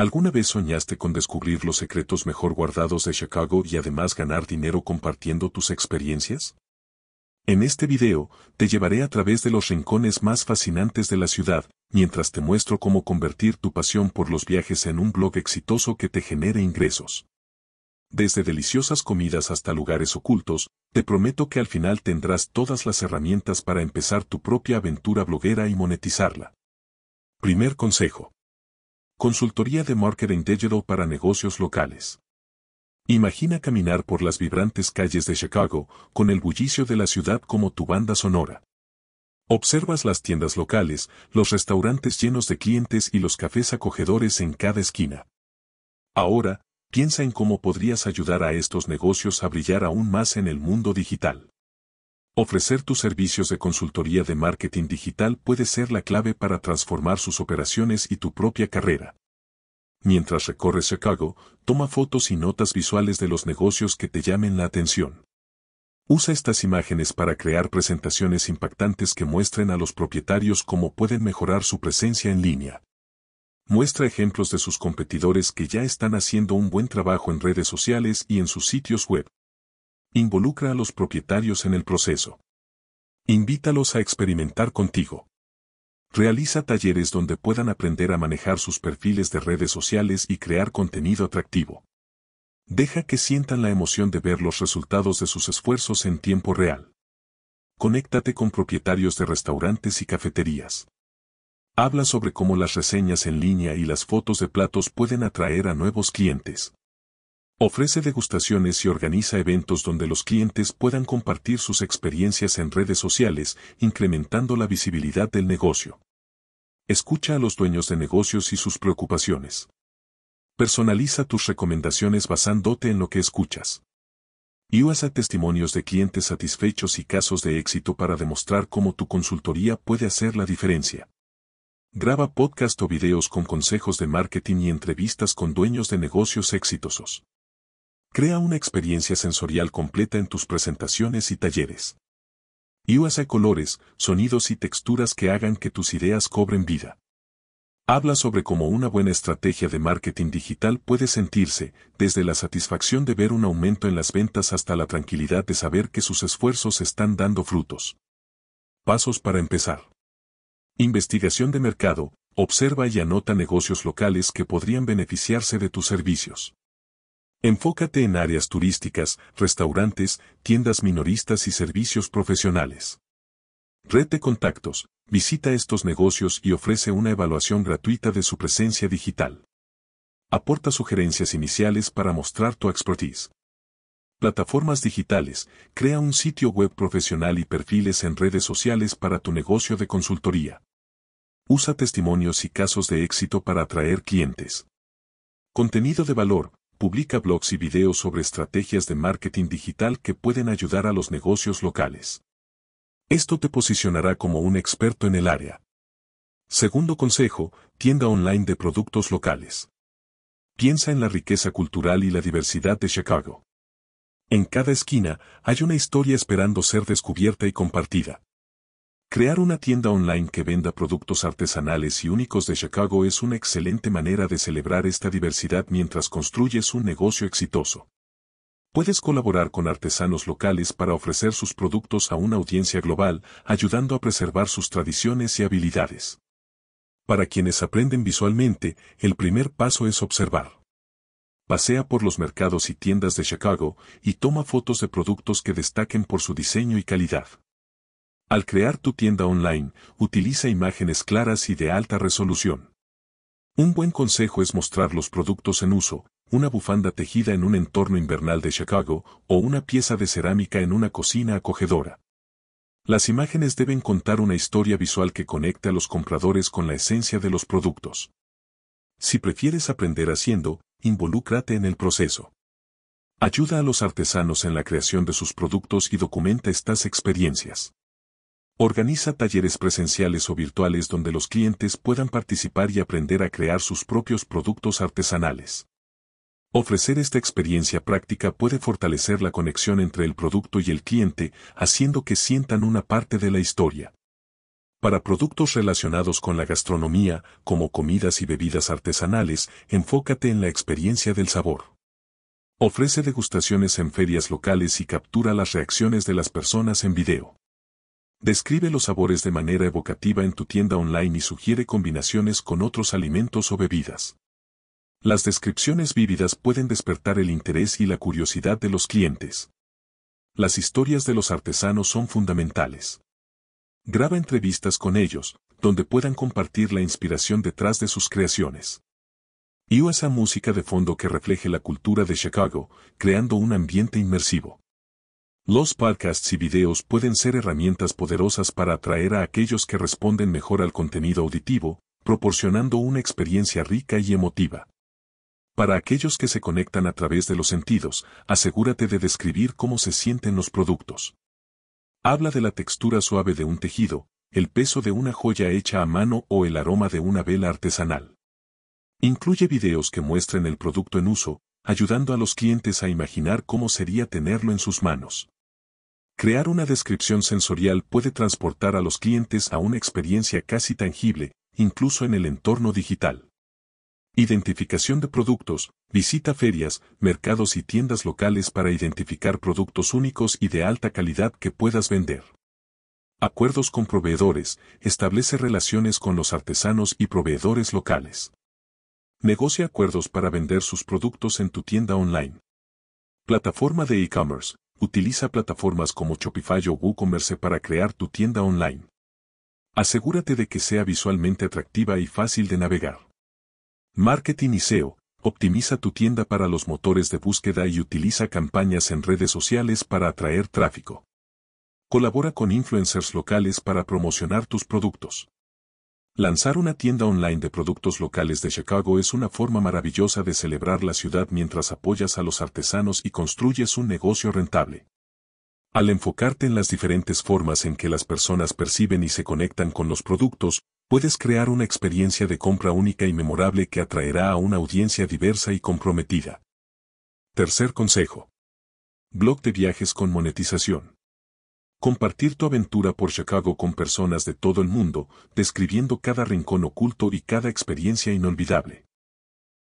¿Alguna vez soñaste con descubrir los secretos mejor guardados de Chicago y además ganar dinero compartiendo tus experiencias? En este video, te llevaré a través de los rincones más fascinantes de la ciudad, mientras te muestro cómo convertir tu pasión por los viajes en un blog exitoso que te genere ingresos. Desde deliciosas comidas hasta lugares ocultos, te prometo que al final tendrás todas las herramientas para empezar tu propia aventura bloguera y monetizarla. Primer consejo. Consultoría de Marketing Digital para negocios locales. Imagina caminar por las vibrantes calles de Chicago, con el bullicio de la ciudad como tu banda sonora. Observas las tiendas locales, los restaurantes llenos de clientes y los cafés acogedores en cada esquina. Ahora, piensa en cómo podrías ayudar a estos negocios a brillar aún más en el mundo digital. Ofrecer tus servicios de consultoría de marketing digital puede ser la clave para transformar sus operaciones y tu propia carrera. Mientras recorres Chicago, toma fotos y notas visuales de los negocios que te llamen la atención. Usa estas imágenes para crear presentaciones impactantes que muestren a los propietarios cómo pueden mejorar su presencia en línea. Muestra ejemplos de sus competidores que ya están haciendo un buen trabajo en redes sociales y en sus sitios web. Involucra a los propietarios en el proceso. Invítalos a experimentar contigo. Realiza talleres donde puedan aprender a manejar sus perfiles de redes sociales y crear contenido atractivo. Deja que sientan la emoción de ver los resultados de sus esfuerzos en tiempo real. Conéctate con propietarios de restaurantes y cafeterías. Habla sobre cómo las reseñas en línea y las fotos de platos pueden atraer a nuevos clientes. Ofrece degustaciones y organiza eventos donde los clientes puedan compartir sus experiencias en redes sociales, incrementando la visibilidad del negocio. Escucha a los dueños de negocios y sus preocupaciones. Personaliza tus recomendaciones basándote en lo que escuchas. Y usa testimonios de clientes satisfechos y casos de éxito para demostrar cómo tu consultoría puede hacer la diferencia. Graba podcast o videos con consejos de marketing y entrevistas con dueños de negocios exitosos. Crea una experiencia sensorial completa en tus presentaciones y talleres. USA colores, sonidos y texturas que hagan que tus ideas cobren vida. Habla sobre cómo una buena estrategia de marketing digital puede sentirse, desde la satisfacción de ver un aumento en las ventas hasta la tranquilidad de saber que sus esfuerzos están dando frutos. Pasos para empezar. Investigación de mercado, observa y anota negocios locales que podrían beneficiarse de tus servicios. Enfócate en áreas turísticas, restaurantes, tiendas minoristas y servicios profesionales. Red de contactos. Visita estos negocios y ofrece una evaluación gratuita de su presencia digital. Aporta sugerencias iniciales para mostrar tu expertise. Plataformas digitales. Crea un sitio web profesional y perfiles en redes sociales para tu negocio de consultoría. Usa testimonios y casos de éxito para atraer clientes. Contenido de valor publica blogs y videos sobre estrategias de marketing digital que pueden ayudar a los negocios locales. Esto te posicionará como un experto en el área. Segundo consejo, tienda online de productos locales. Piensa en la riqueza cultural y la diversidad de Chicago. En cada esquina hay una historia esperando ser descubierta y compartida. Crear una tienda online que venda productos artesanales y únicos de Chicago es una excelente manera de celebrar esta diversidad mientras construyes un negocio exitoso. Puedes colaborar con artesanos locales para ofrecer sus productos a una audiencia global, ayudando a preservar sus tradiciones y habilidades. Para quienes aprenden visualmente, el primer paso es observar. Pasea por los mercados y tiendas de Chicago y toma fotos de productos que destaquen por su diseño y calidad. Al crear tu tienda online, utiliza imágenes claras y de alta resolución. Un buen consejo es mostrar los productos en uso, una bufanda tejida en un entorno invernal de Chicago o una pieza de cerámica en una cocina acogedora. Las imágenes deben contar una historia visual que conecte a los compradores con la esencia de los productos. Si prefieres aprender haciendo, involúcrate en el proceso. Ayuda a los artesanos en la creación de sus productos y documenta estas experiencias. Organiza talleres presenciales o virtuales donde los clientes puedan participar y aprender a crear sus propios productos artesanales. Ofrecer esta experiencia práctica puede fortalecer la conexión entre el producto y el cliente, haciendo que sientan una parte de la historia. Para productos relacionados con la gastronomía, como comidas y bebidas artesanales, enfócate en la experiencia del sabor. Ofrece degustaciones en ferias locales y captura las reacciones de las personas en video. Describe los sabores de manera evocativa en tu tienda online y sugiere combinaciones con otros alimentos o bebidas. Las descripciones vívidas pueden despertar el interés y la curiosidad de los clientes. Las historias de los artesanos son fundamentales. Graba entrevistas con ellos, donde puedan compartir la inspiración detrás de sus creaciones. Y usa música de fondo que refleje la cultura de Chicago, creando un ambiente inmersivo. Los podcasts y videos pueden ser herramientas poderosas para atraer a aquellos que responden mejor al contenido auditivo, proporcionando una experiencia rica y emotiva. Para aquellos que se conectan a través de los sentidos, asegúrate de describir cómo se sienten los productos. Habla de la textura suave de un tejido, el peso de una joya hecha a mano o el aroma de una vela artesanal. Incluye videos que muestren el producto en uso, ayudando a los clientes a imaginar cómo sería tenerlo en sus manos. Crear una descripción sensorial puede transportar a los clientes a una experiencia casi tangible, incluso en el entorno digital. Identificación de productos, visita ferias, mercados y tiendas locales para identificar productos únicos y de alta calidad que puedas vender. Acuerdos con proveedores, establece relaciones con los artesanos y proveedores locales. Negocia acuerdos para vender sus productos en tu tienda online. Plataforma de e-commerce. Utiliza plataformas como Shopify o WooCommerce para crear tu tienda online. Asegúrate de que sea visualmente atractiva y fácil de navegar. Marketing y SEO. Optimiza tu tienda para los motores de búsqueda y utiliza campañas en redes sociales para atraer tráfico. Colabora con influencers locales para promocionar tus productos. Lanzar una tienda online de productos locales de Chicago es una forma maravillosa de celebrar la ciudad mientras apoyas a los artesanos y construyes un negocio rentable. Al enfocarte en las diferentes formas en que las personas perciben y se conectan con los productos, puedes crear una experiencia de compra única y memorable que atraerá a una audiencia diversa y comprometida. Tercer consejo. Blog de viajes con monetización. Compartir tu aventura por Chicago con personas de todo el mundo, describiendo cada rincón oculto y cada experiencia inolvidable.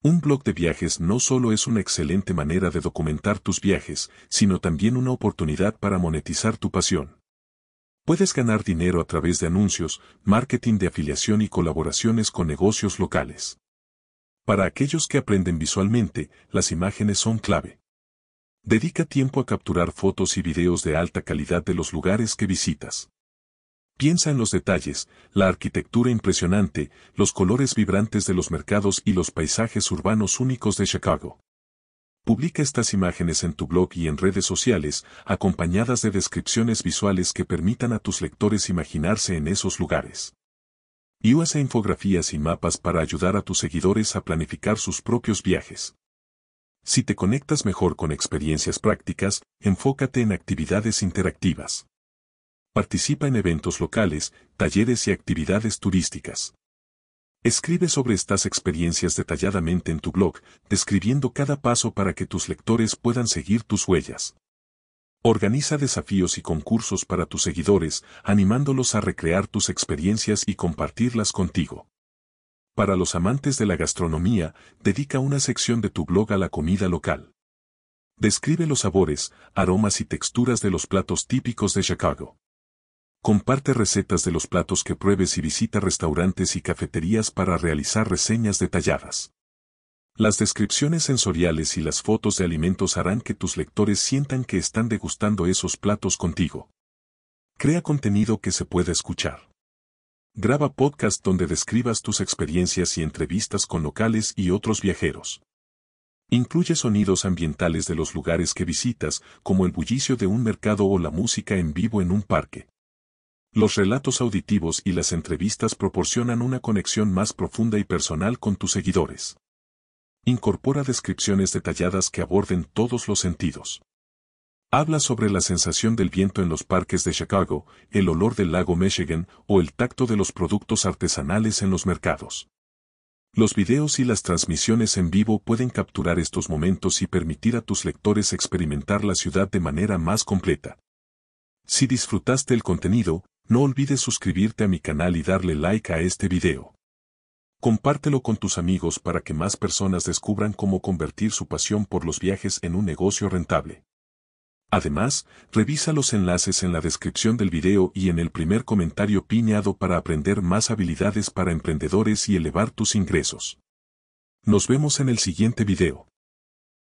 Un blog de viajes no solo es una excelente manera de documentar tus viajes, sino también una oportunidad para monetizar tu pasión. Puedes ganar dinero a través de anuncios, marketing de afiliación y colaboraciones con negocios locales. Para aquellos que aprenden visualmente, las imágenes son clave. Dedica tiempo a capturar fotos y videos de alta calidad de los lugares que visitas. Piensa en los detalles, la arquitectura impresionante, los colores vibrantes de los mercados y los paisajes urbanos únicos de Chicago. Publica estas imágenes en tu blog y en redes sociales, acompañadas de descripciones visuales que permitan a tus lectores imaginarse en esos lugares. Y usa infografías y mapas para ayudar a tus seguidores a planificar sus propios viajes. Si te conectas mejor con experiencias prácticas, enfócate en actividades interactivas. Participa en eventos locales, talleres y actividades turísticas. Escribe sobre estas experiencias detalladamente en tu blog, describiendo cada paso para que tus lectores puedan seguir tus huellas. Organiza desafíos y concursos para tus seguidores, animándolos a recrear tus experiencias y compartirlas contigo. Para los amantes de la gastronomía, dedica una sección de tu blog a la comida local. Describe los sabores, aromas y texturas de los platos típicos de Chicago. Comparte recetas de los platos que pruebes y visita restaurantes y cafeterías para realizar reseñas detalladas. Las descripciones sensoriales y las fotos de alimentos harán que tus lectores sientan que están degustando esos platos contigo. Crea contenido que se pueda escuchar. Graba podcast donde describas tus experiencias y entrevistas con locales y otros viajeros. Incluye sonidos ambientales de los lugares que visitas, como el bullicio de un mercado o la música en vivo en un parque. Los relatos auditivos y las entrevistas proporcionan una conexión más profunda y personal con tus seguidores. Incorpora descripciones detalladas que aborden todos los sentidos. Habla sobre la sensación del viento en los parques de Chicago, el olor del lago Michigan o el tacto de los productos artesanales en los mercados. Los videos y las transmisiones en vivo pueden capturar estos momentos y permitir a tus lectores experimentar la ciudad de manera más completa. Si disfrutaste el contenido, no olvides suscribirte a mi canal y darle like a este video. Compártelo con tus amigos para que más personas descubran cómo convertir su pasión por los viajes en un negocio rentable. Además, revisa los enlaces en la descripción del video y en el primer comentario piñado para aprender más habilidades para emprendedores y elevar tus ingresos. Nos vemos en el siguiente video.